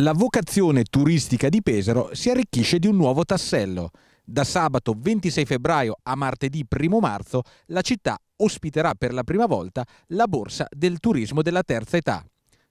la vocazione turistica di Pesaro si arricchisce di un nuovo tassello. Da sabato 26 febbraio a martedì 1 marzo la città ospiterà per la prima volta la Borsa del Turismo della Terza Età.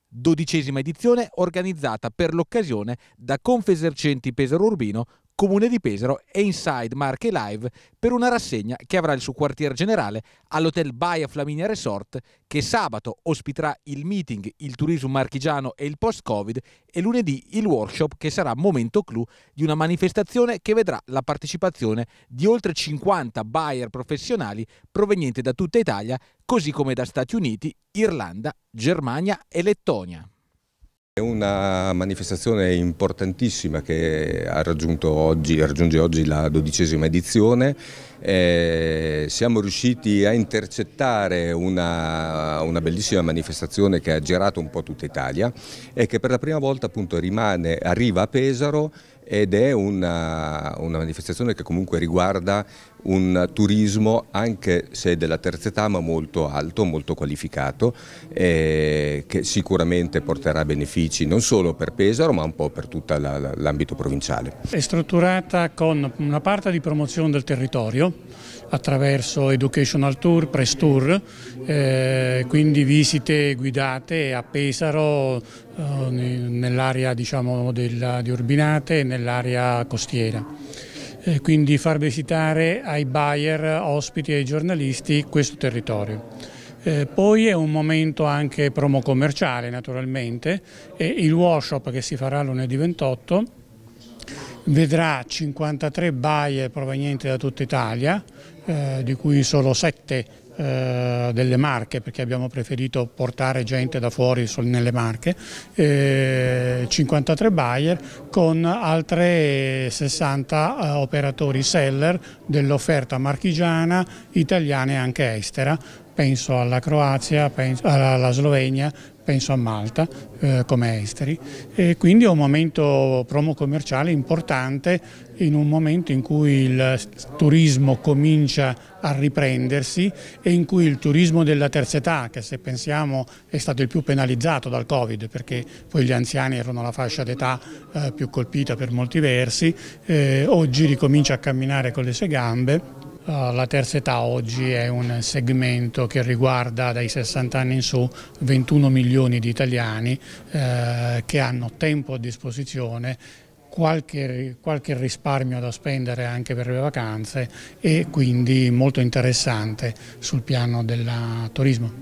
Dodicesima edizione organizzata per l'occasione da Confesercenti Pesaro Urbino Comune di Pesaro e Inside Marche Live per una rassegna che avrà il suo quartier generale all'Hotel Baia Flaminia Resort che sabato ospiterà il meeting Il turismo marchigiano e il post-Covid e lunedì il workshop che sarà momento clou di una manifestazione che vedrà la partecipazione di oltre 50 buyer professionali provenienti da tutta Italia, così come da Stati Uniti, Irlanda, Germania e Lettonia. È una manifestazione importantissima che raggiunge oggi la dodicesima edizione eh, siamo riusciti a intercettare una, una, bellissima manifestazione che ha girato un po' tutta Italia e che per la prima volta appunto rimane, arriva a Pesaro ed è una, una, manifestazione che comunque riguarda un turismo anche se della terza età ma molto alto, molto qualificato eh, che sicuramente porterà benefici non solo per Pesaro ma un po' per tutto l'ambito la, provinciale. È strutturata con una parte di promozione del territorio attraverso educational tour, press tour, eh, quindi visite guidate a Pesaro eh, nell'area diciamo, della, di Urbinate e nell'area costiera. Eh, quindi far visitare ai buyer, ospiti e ai giornalisti questo territorio. Eh, poi è un momento anche promo commerciale naturalmente, eh, il workshop che si farà lunedì 28 vedrà 53 baie provenienti da tutta Italia, eh, di cui solo 7 eh, delle Marche, perché abbiamo preferito portare gente da fuori nelle Marche, eh, 53 buyer con altre 60 eh, operatori seller dell'offerta marchigiana, italiana e anche estera, penso alla Croazia, penso alla Slovenia, penso a Malta eh, come esteri e quindi è un momento promo commerciale importante in un momento in cui il turismo comincia a riprendersi e in cui il turismo della terza età, che se pensiamo è stato il più penalizzato dal Covid perché poi gli anziani erano la fascia d'età eh, più colpita per molti versi, eh, oggi ricomincia a camminare con le sue gambe eh, la terza età oggi è un segmento che riguarda dai 60 anni in su 21 milioni di italiani eh, che hanno tempo a disposizione Qualche, qualche, risparmio da spendere anche per le vacanze e quindi molto interessante sul piano del turismo.